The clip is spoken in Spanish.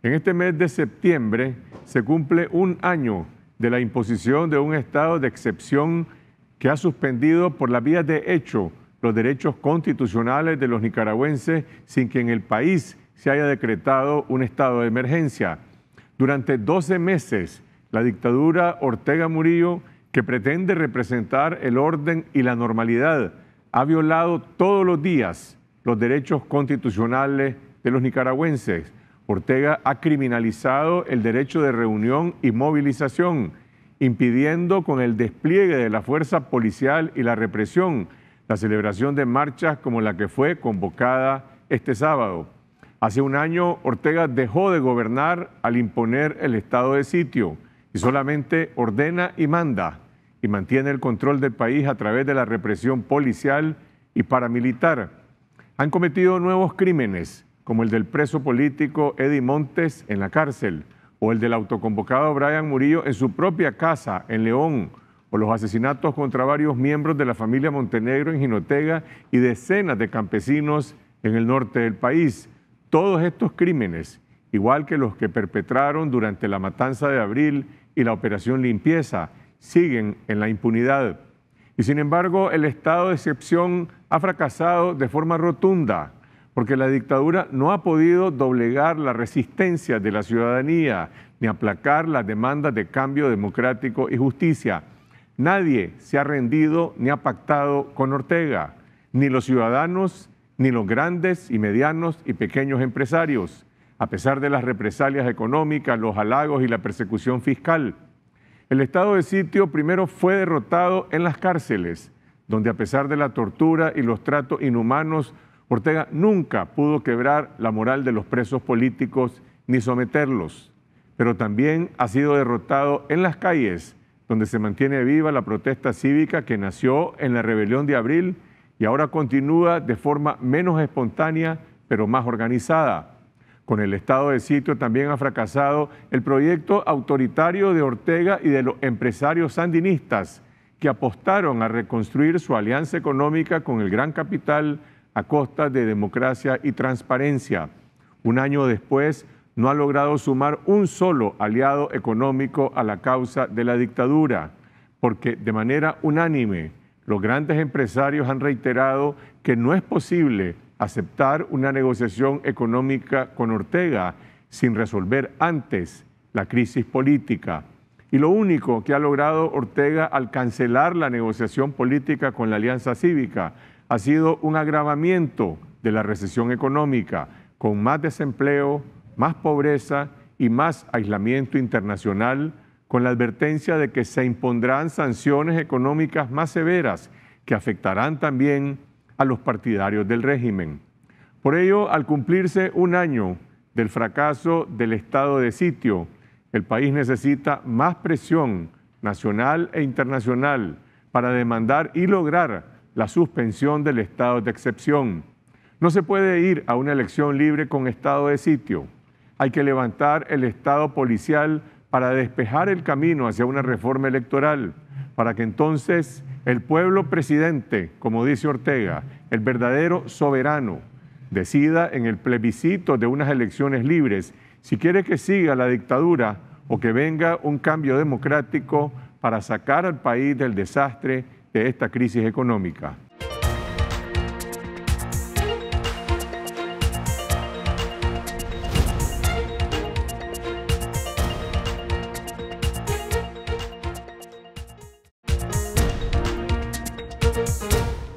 En este mes de septiembre se cumple un año de la imposición de un estado de excepción que ha suspendido por la vía de hecho los derechos constitucionales de los nicaragüenses sin que en el país se haya decretado un estado de emergencia. Durante 12 meses, la dictadura Ortega Murillo, que pretende representar el orden y la normalidad, ha violado todos los días los derechos constitucionales de los nicaragüenses, Ortega ha criminalizado el derecho de reunión y movilización, impidiendo con el despliegue de la fuerza policial y la represión la celebración de marchas como la que fue convocada este sábado. Hace un año Ortega dejó de gobernar al imponer el estado de sitio y solamente ordena y manda y mantiene el control del país a través de la represión policial y paramilitar. Han cometido nuevos crímenes como el del preso político Eddie Montes en la cárcel, o el del autoconvocado Brian Murillo en su propia casa en León, o los asesinatos contra varios miembros de la familia Montenegro en Jinotega y decenas de campesinos en el norte del país. Todos estos crímenes, igual que los que perpetraron durante la matanza de abril y la operación limpieza, siguen en la impunidad. Y sin embargo, el estado de excepción ha fracasado de forma rotunda porque la dictadura no ha podido doblegar la resistencia de la ciudadanía ni aplacar las demandas de cambio democrático y justicia. Nadie se ha rendido ni ha pactado con Ortega, ni los ciudadanos, ni los grandes y medianos y pequeños empresarios, a pesar de las represalias económicas, los halagos y la persecución fiscal. El estado de sitio primero fue derrotado en las cárceles, donde a pesar de la tortura y los tratos inhumanos, Ortega nunca pudo quebrar la moral de los presos políticos ni someterlos, pero también ha sido derrotado en las calles, donde se mantiene viva la protesta cívica que nació en la rebelión de abril y ahora continúa de forma menos espontánea, pero más organizada. Con el estado de sitio también ha fracasado el proyecto autoritario de Ortega y de los empresarios sandinistas que apostaron a reconstruir su alianza económica con el gran capital a costa de democracia y transparencia. Un año después, no ha logrado sumar un solo aliado económico a la causa de la dictadura, porque de manera unánime los grandes empresarios han reiterado que no es posible aceptar una negociación económica con Ortega sin resolver antes la crisis política. Y lo único que ha logrado Ortega al cancelar la negociación política con la Alianza Cívica ha sido un agravamiento de la recesión económica, con más desempleo, más pobreza y más aislamiento internacional, con la advertencia de que se impondrán sanciones económicas más severas que afectarán también a los partidarios del régimen. Por ello, al cumplirse un año del fracaso del estado de sitio, el país necesita más presión nacional e internacional para demandar y lograr la suspensión del estado de excepción. No se puede ir a una elección libre con estado de sitio. Hay que levantar el estado policial para despejar el camino hacia una reforma electoral, para que entonces el pueblo presidente, como dice Ortega, el verdadero soberano, decida en el plebiscito de unas elecciones libres si quiere que siga la dictadura o que venga un cambio democrático para sacar al país del desastre esta crisis económica.